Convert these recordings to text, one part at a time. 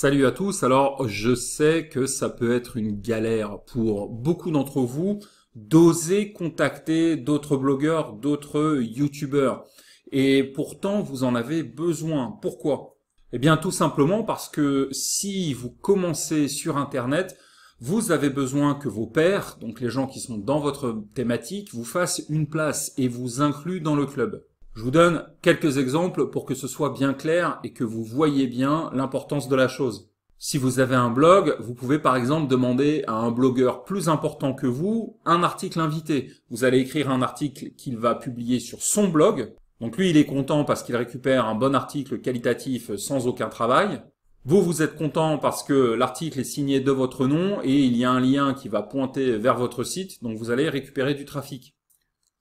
Salut à tous, alors je sais que ça peut être une galère pour beaucoup d'entre vous d'oser contacter d'autres blogueurs, d'autres youtubeurs. Et pourtant vous en avez besoin. Pourquoi Eh bien tout simplement parce que si vous commencez sur Internet, vous avez besoin que vos pairs, donc les gens qui sont dans votre thématique, vous fassent une place et vous incluent dans le club. Je vous donne quelques exemples pour que ce soit bien clair et que vous voyez bien l'importance de la chose. Si vous avez un blog, vous pouvez par exemple demander à un blogueur plus important que vous un article invité. Vous allez écrire un article qu'il va publier sur son blog. Donc lui, il est content parce qu'il récupère un bon article qualitatif sans aucun travail. Vous, vous êtes content parce que l'article est signé de votre nom et il y a un lien qui va pointer vers votre site, donc vous allez récupérer du trafic.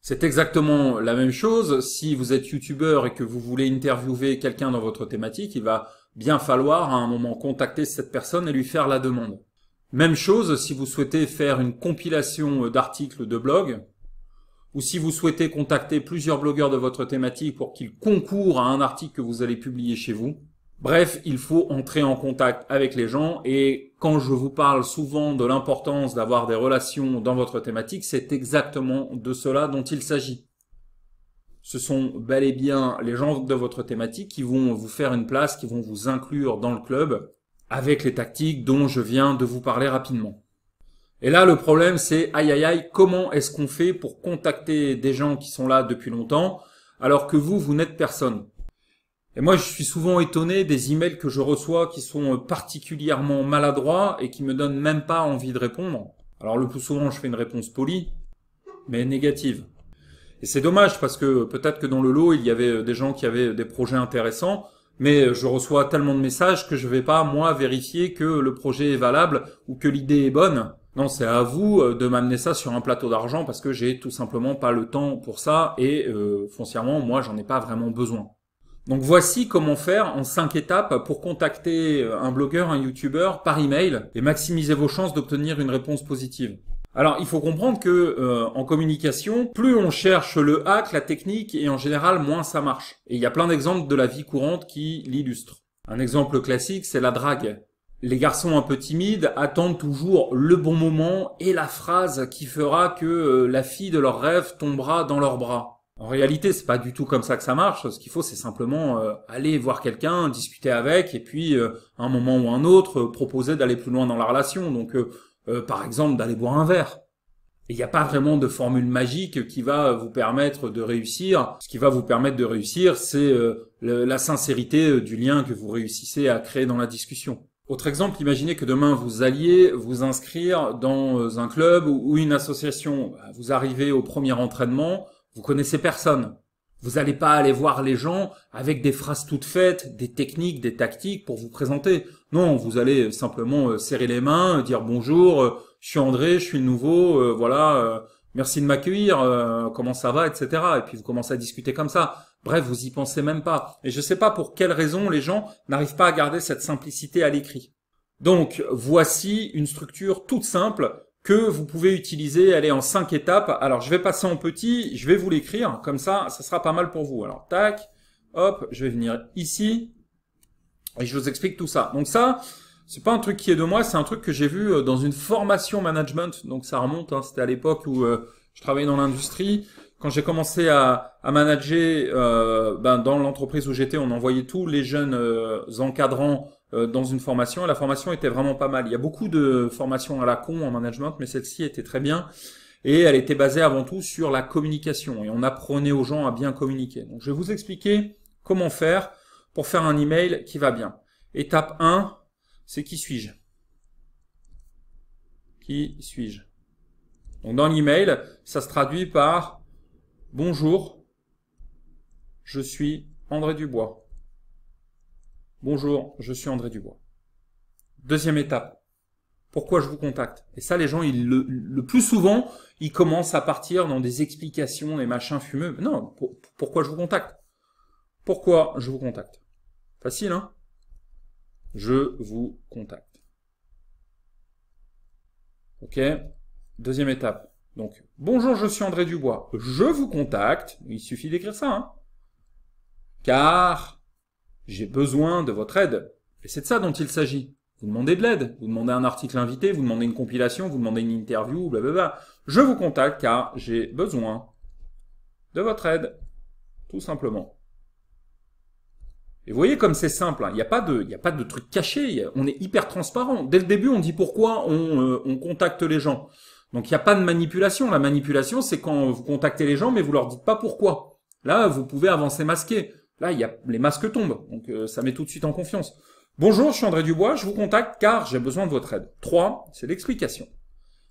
C'est exactement la même chose. Si vous êtes youtubeur et que vous voulez interviewer quelqu'un dans votre thématique, il va bien falloir à un moment contacter cette personne et lui faire la demande. Même chose si vous souhaitez faire une compilation euh, d'articles de blog ou si vous souhaitez contacter plusieurs blogueurs de votre thématique pour qu'ils concourent à un article que vous allez publier chez vous. Bref, il faut entrer en contact avec les gens et quand je vous parle souvent de l'importance d'avoir des relations dans votre thématique, c'est exactement de cela dont il s'agit. Ce sont bel et bien les gens de votre thématique qui vont vous faire une place, qui vont vous inclure dans le club avec les tactiques dont je viens de vous parler rapidement. Et là, le problème, c'est aïe aïe aïe, comment est-ce qu'on fait pour contacter des gens qui sont là depuis longtemps alors que vous, vous n'êtes personne et moi, je suis souvent étonné des emails que je reçois qui sont euh, particulièrement maladroits et qui me donnent même pas envie de répondre. Alors le plus souvent, je fais une réponse polie, mais négative. Et c'est dommage parce que peut-être que dans le lot, il y avait euh, des gens qui avaient des projets intéressants, mais euh, je reçois tellement de messages que je vais pas, moi, vérifier que le projet est valable ou que l'idée est bonne. Non, c'est à vous de m'amener ça sur un plateau d'argent parce que j'ai tout simplement pas le temps pour ça et foncièrement, moi, j'en ai pas vraiment besoin. Donc voici comment faire en 5 étapes pour contacter un blogueur, un youtubeur par email et maximiser vos chances d'obtenir une réponse positive. Alors, il faut comprendre que euh, en communication, plus on cherche le hack, la technique, et en général, moins ça marche. Et il y a plein d'exemples de la vie courante qui l'illustrent. Un exemple classique, c'est la drague. Les garçons un peu timides attendent toujours le bon moment et la phrase qui fera que euh, la fille de leur rêve tombera dans leurs bras. En réalité, c'est pas du tout comme ça que ça marche. Ce qu'il faut, c'est simplement euh, aller voir quelqu'un, discuter avec, et puis euh, un moment ou un autre, euh, proposer d'aller plus loin dans la relation. Donc, par exemple, d'aller boire un verre. Il n'y a pas vraiment de formule magique qui va vous permettre de réussir. Ce qui va vous permettre de réussir, c'est la sincérité du lien que vous réussissez à créer dans la discussion. Autre exemple, imaginez que demain vous alliez vous inscrire dans un club ou une association. Vous arrivez au premier entraînement, vous connaissez personne. Vous n'allez pas aller voir les gens avec des phrases toutes faites, des techniques, des tactiques pour vous présenter. Non, vous allez euh, simplement euh, serrer les mains, euh, dire bonjour, je suis André, je suis nouveau, voilà, merci de m'accueillir, comment ça va, etc. Et puis vous commencez à discuter comme ça. Bref, vous y pensez même pas. Et je ne sais pas pour quelle raison les gens n'arrivent pas à garder cette simplicité à l'écrit. Donc voici une structure toute simple que vous pouvez utiliser, elle est en cinq étapes. Alors, je vais passer en petit, je vais vous l'écrire, comme ça, ça sera pas mal pour vous. Alors, tac, hop, je vais venir ici, et je vous explique tout ça. Donc ça, c'est pas un truc qui est de moi, c'est un truc que j'ai vu euh, dans une formation management, donc ça remonte, hein, c'était à l'époque où euh, je travaillais dans l'industrie, quand j'ai commencé à, manager, euh, ben, dans l'entreprise où j'étais, on envoyait tous les jeunes euh, encadrants euh, dans une formation. la formation était vraiment pas mal. Il y a beaucoup de formations à la con en management, mais celle-ci était très bien. Et elle était basée avant tout sur la communication. Et on apprenait aux gens à bien communiquer. Donc, je vais vous expliquer comment faire pour faire un email qui va bien. Étape 1, c'est qui suis-je Qui suis-je donc dans l'email, ça se traduit par Bonjour, je suis André Dubois. Bonjour, je suis André Dubois. Deuxième étape. Pourquoi je vous contacte Et ça, les gens, le, plus souvent, ils commencent à partir dans des explications, des machins fumeux. non, pourquoi je vous contacte Pourquoi je vous contacte Facile, hein Je vous contacte. Ok Deuxième étape. Donc, bonjour, je suis André Dubois. Je vous contacte. Il suffit d'écrire ça. Hein. car j'ai besoin de votre aide. Et c'est de ça dont il s'agit. Vous demandez de l'aide, vous demandez un article invité, vous demandez une compilation, vous demandez une interview, blablabla. Je vous contacte car j'ai besoin de votre aide, tout simplement. Et vous voyez comme c'est simple, hein. il n'y a, pas de, truc caché, on est hyper transparent. Dès le début, on dit pourquoi on euh, contacte les gens. Donc il n'y a pas de manipulation. La manipulation, c'est quand vous contactez les gens, mais vous leur dites pas pourquoi. Là, vous pouvez avancer masqué. Là, il y a, les masques tombent, donc euh, ça met tout de suite en confiance. Bonjour, je suis André Dubois, je vous contacte car j'ai besoin de votre aide. 3, c'est l'explication.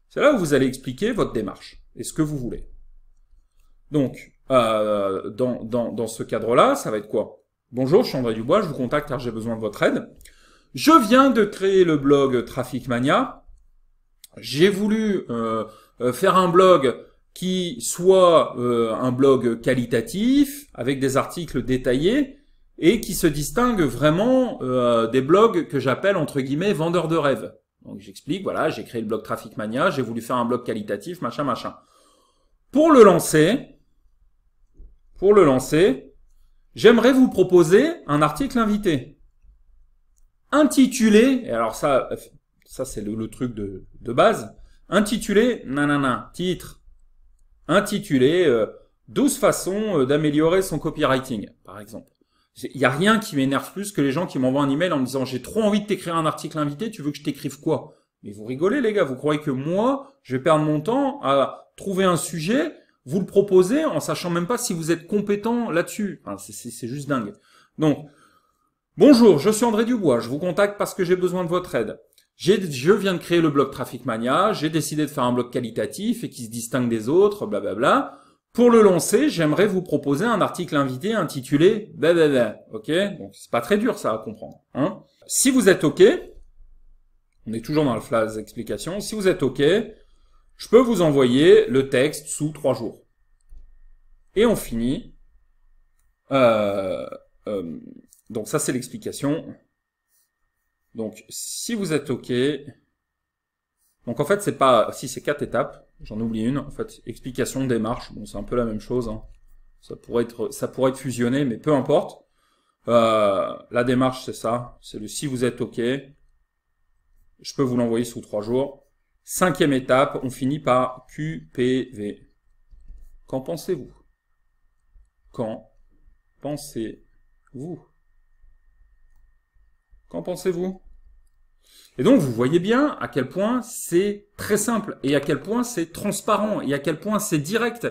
C'est là où vous allez expliquer votre démarche et ce que vous voulez. Donc, euh, dans, dans, dans ce cadre-là, ça va être quoi Bonjour, je suis André Dubois, je vous contacte car j'ai besoin de votre aide. Je viens de créer le blog Trafic Mania j'ai voulu euh, euh, faire un blog qui soit euh, un blog qualitatif, avec des articles détaillés, et qui se distingue vraiment des blogs que j'appelle entre guillemets vendeurs de rêves. Donc j'explique, voilà, j'ai créé le blog Traffic Mania, j'ai voulu faire un blog qualitatif, machin, machin. Pour le lancer, pour le lancer, j'aimerais vous proposer un article invité intitulé, et alors ça, ça, c'est le, truc de, de, base. Intitulé, nanana, titre. Intitulé, 12 euh, façons euh, d'améliorer son copywriting, par exemple. Il n'y a rien qui m'énerve plus que les gens qui m'envoient un email en me disant j'ai trop envie de t'écrire un article invité, tu veux que je t'écrive quoi Mais vous rigolez les gars, vous croyez que moi, je vais perdre mon temps à trouver un sujet, vous le proposer en sachant même pas si vous êtes compétent là-dessus. Enfin, c'est juste dingue. Donc, bonjour, je suis André Dubois, je vous contacte parce que j'ai besoin de votre aide je viens de créer le blog Traffic Mania, j'ai décidé de faire un blog qualitatif et qui se distingue des autres, blablabla. Bla bla. Pour le lancer, j'aimerais vous proposer un article invité intitulé blablabla. Ok, donc c'est pas très dur ça à comprendre. Hein si vous êtes ok, on est toujours dans la phase explication. Si vous êtes ok, je peux vous envoyer le texte sous trois jours. Et on finit. Euh, euh, donc ça c'est l'explication. Donc, si vous êtes OK, donc en fait, c'est pas, si c'est quatre étapes, j'en oublie une, en fait, explication, démarche, bon, c'est un peu la même chose, hein. ça pourrait être, ça pourrait être fusionné, mais peu importe. Euh, la démarche, c'est ça, c'est le si vous êtes OK, je peux vous l'envoyer sous trois jours. Cinquième étape, on finit par QPV. Qu'en pensez-vous Qu'en pensez-vous Qu'en pensez-vous et donc, vous voyez bien à quel point c'est très simple et à quel point c'est transparent et à quel point c'est direct.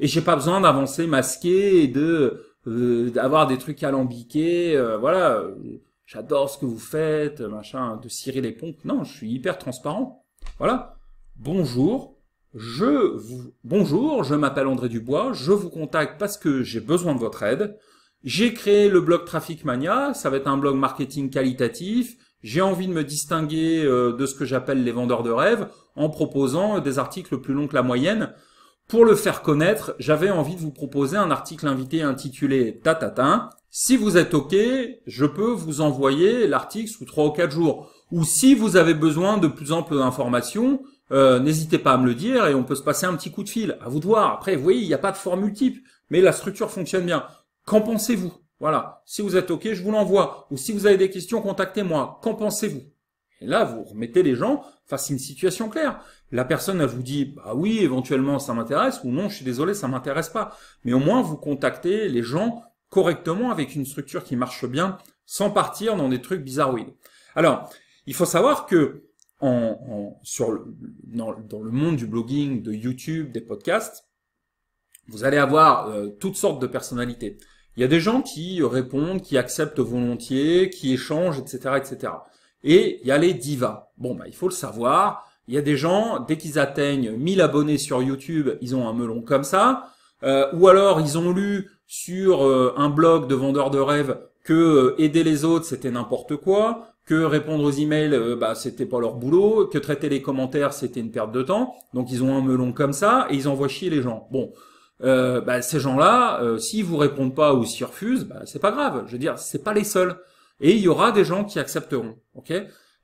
Et j'ai pas besoin d'avancer masqué et de euh, d'avoir des trucs alambiqués. Euh, voilà, euh, j'adore ce que vous faites, machin, de cirer les pompes. Non, je suis hyper transparent. Voilà. Bonjour, je vous... bonjour, je m'appelle André Dubois. Je vous contacte parce que j'ai besoin de votre aide. J'ai créé le blog Traffic Mania. Ça va être un blog marketing qualitatif j'ai envie de me distinguer euh, de ce que j'appelle les vendeurs de rêves en proposant des articles plus longs que la moyenne. Pour le faire connaître, j'avais envie de vous proposer un article invité intitulé Tatata. Si vous êtes OK, je peux vous envoyer l'article sous 3 ou 4 jours. Ou si vous avez besoin de plus amples informations, euh, n'hésitez pas à me le dire et on peut se passer un petit coup de fil. À vous de voir. Après, vous voyez, il n'y a pas de formule type, mais la structure fonctionne bien. Qu'en pensez-vous voilà, si vous êtes OK, je vous l'envoie. Ou si vous avez des questions, contactez-moi. Qu'en pensez-vous Et là, vous remettez les gens face à une situation claire. La personne, elle vous dit, bah oui, éventuellement, ça m'intéresse, ou non, je suis désolé, ça m'intéresse pas. Mais au moins, vous contactez les gens correctement avec une structure qui marche bien, sans partir dans des trucs bizarroïdes. Alors, il faut savoir que en, sur dans, le monde du blogging, de YouTube, des podcasts, vous allez avoir euh, toutes sortes de personnalités. Il y a des gens qui répondent, qui acceptent volontiers, qui échangent, etc., etc. Et il y a les divas. Bon, bah, il faut le savoir. Il y a des gens, dès qu'ils atteignent 1000 abonnés sur YouTube, ils ont un melon comme ça. Euh, ou alors, ils ont lu sur euh, un blog de vendeur de rêves que euh, aider les autres, c'était n'importe quoi, que répondre aux emails, bah, c'était pas leur boulot, que traiter les commentaires, c'était une perte de temps. Donc, ils ont un melon comme ça et ils envoient chier les gens. Bon, euh, bah, ces gens-là, euh, s'ils vous répondent pas ou s'ils refusent, bah, c'est pas grave. Je veux dire, c'est pas les seuls. Et il y aura des gens qui accepteront. Ok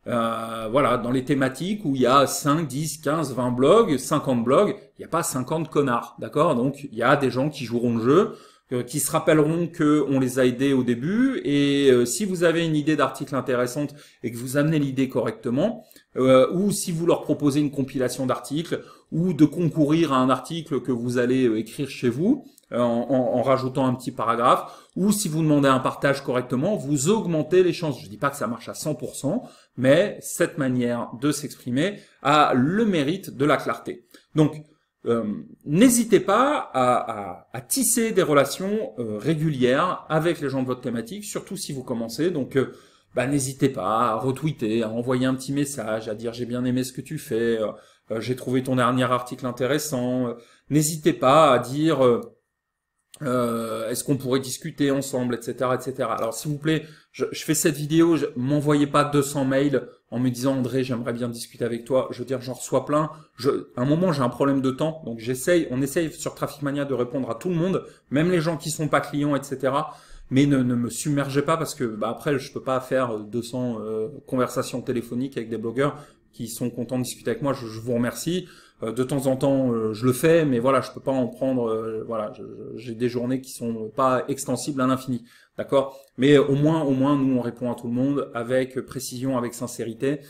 euh, Voilà, dans les thématiques où il y a 5, 10, 15, 20 blogs, 50 blogs, il n'y a pas 50 connards. D'accord Donc, il y a des gens qui joueront le jeu. Euh, qui se rappelleront qu'on les a aidés au début. Et euh, si vous avez une idée d'article intéressante et que vous amenez l'idée correctement, euh, ou si vous leur proposez une compilation d'articles, ou de concourir à un article que vous allez écrire chez vous en, rajoutant un petit paragraphe, ou si vous demandez un partage correctement, vous augmentez les chances. Je ne dis pas que ça marche à 100%, mais cette manière de s'exprimer a le mérite de la clarté. Donc, euh, n'hésitez pas à, tisser des relations euh, régulières avec les gens de votre thématique, surtout si vous commencez. Donc, euh, bah, n'hésitez pas à retweeter, à envoyer un petit message, à dire j'ai bien aimé ce que tu fais, j'ai trouvé ton dernier article intéressant. N'hésitez pas à dire euh, est-ce qu'on pourrait discuter ensemble, etc., etc. Alors, s'il vous plaît, je, fais cette vidéo, je, m'envoyez pas 200 mails en me disant André, j'aimerais bien discuter avec toi. Je veux dire, j'en reçois plein. Je, à un moment, j'ai un problème de temps, donc j'essaye. On essaye sur Traffic Mania de répondre à tout le monde, même les gens qui sont pas clients, etc. Mais ne, me submergez pas parce que bah, après, je peux pas faire 200 euh, euh, conversations téléphoniques avec des blogueurs qui sont contents de discuter avec moi. je vous remercie. Euh, de temps en temps, euh, je le fais, mais voilà, je peux pas en prendre. Euh, voilà, j'ai des journées qui sont pas extensibles à l'infini, d'accord. Mais au moins, au moins, nous on répond à tout le monde avec précision, avec sincérité.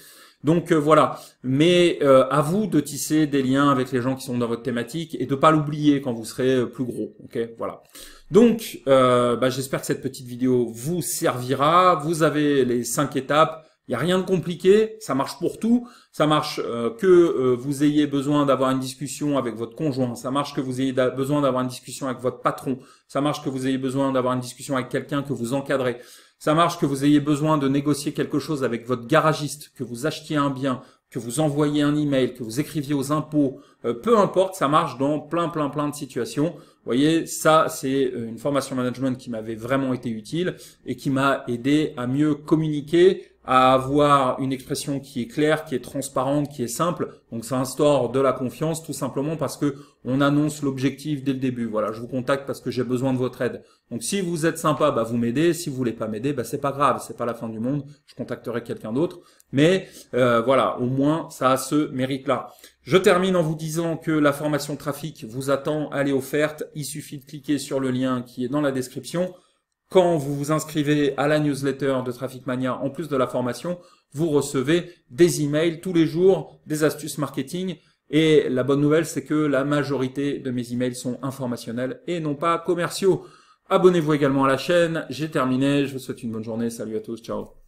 Donc voilà, mais à vous de tisser des liens avec les gens qui sont dans votre thématique et de pas l'oublier quand vous serez plus gros. Ok, voilà. Donc bah, j'espère que cette petite vidéo vous servira. Vous avez les cinq étapes. Il n'y a rien de compliqué, ça marche pour tout, ça marche euh, que euh, vous ayez besoin d'avoir une discussion avec votre conjoint, ça marche que vous ayez besoin d'avoir une discussion avec votre patron, ça marche que vous ayez besoin d'avoir une discussion avec quelqu'un que vous encadrez, ça marche que vous ayez besoin de négocier quelque chose avec votre garagiste, que vous achetiez un bien, que vous envoyiez un email, que vous écriviez aux impôts, euh, peu importe, ça marche dans plein plein plein de situations. Vous voyez, ça c'est une formation management qui m'avait vraiment été utile et qui m'a aidé à mieux communiquer, à avoir une expression qui est claire, qui est transparente, qui est simple. Donc ça instaure de la confiance tout simplement parce que on annonce l'objectif dès le début. Voilà, je vous contacte parce que j'ai besoin de votre aide. Donc si vous êtes sympa, bah vous m'aidez. Si vous voulez pas m'aider, bah c'est pas grave, c'est pas la fin du monde. Je contacterai quelqu'un d'autre. Mais euh, voilà, au moins ça a ce mérite-là. Je termine en vous disant que la formation trafic vous attend, elle est offerte. Il suffit de cliquer sur le lien qui est dans la description quand vous vous inscrivez à la newsletter de Traffic Mania, en plus de la formation, vous recevez des emails tous les jours, des astuces marketing. Et la bonne nouvelle, c'est que la majorité de mes emails sont informationnels et non pas commerciaux. Abonnez-vous également à la chaîne. J'ai terminé. Je vous souhaite une bonne journée. Salut à tous. Ciao.